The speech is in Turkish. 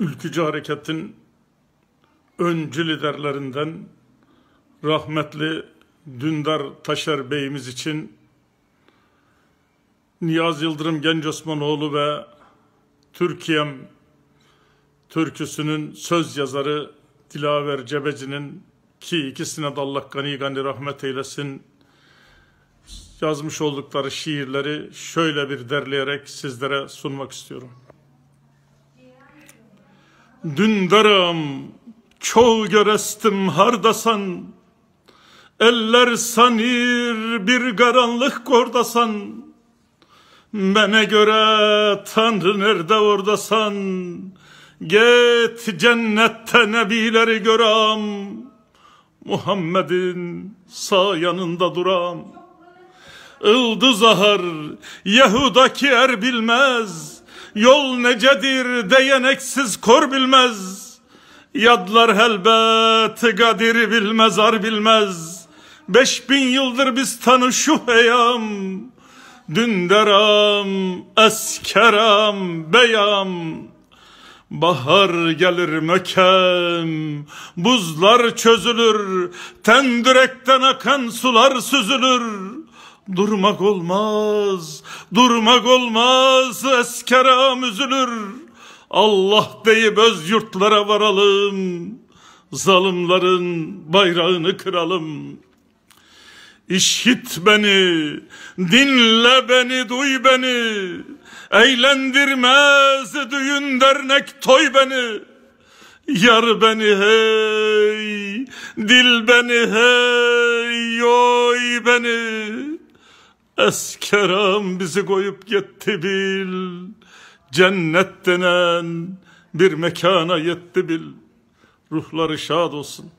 ülkücü hareketin öncü liderlerinden rahmetli Dündar Taşer Bey'imiz için Niyaz Yıldırım Genç Osmanoğlu ve Türkiye'm türküsünün söz yazarı Dilaver Cebeci'nin ki ikisine de Allah gani gani rahmet eylesin yazmış oldukları şiirleri şöyle bir derleyerek sizlere sunmak istiyorum. Dündarım çoğu görestim hardasan, Eller sanir bir garanlık kordasan, Bana göre Tanrı nerede ordasan, Git cennette nebileri göram, Muhammed'in sağ yanında duram. Ildı zahar, Yahudaki er bilmez.'' Yol necedir deyeneksiz kor bilmez. Yadlar helbet gadir bilmez ar bilmez. Beş bin yıldır biz tanışu heyam. Dünderam, eskeram, beyam. Bahar gelir mökem, buzlar çözülür, tendirekten akan sular süzülür. Durmak olmaz, durmak olmaz, eskeram üzülür. Allah deyip öz yurtlara varalım, zalimlerin bayrağını kıralım. İşit beni, dinle beni, duy beni, eğlendirmez düğün dernek toy beni. Yar beni hey, dil beni hey, yoy beni. Eskeram bizi koyup gitti bil. Cennet denen bir mekana yetti bil. Ruhları şad olsun.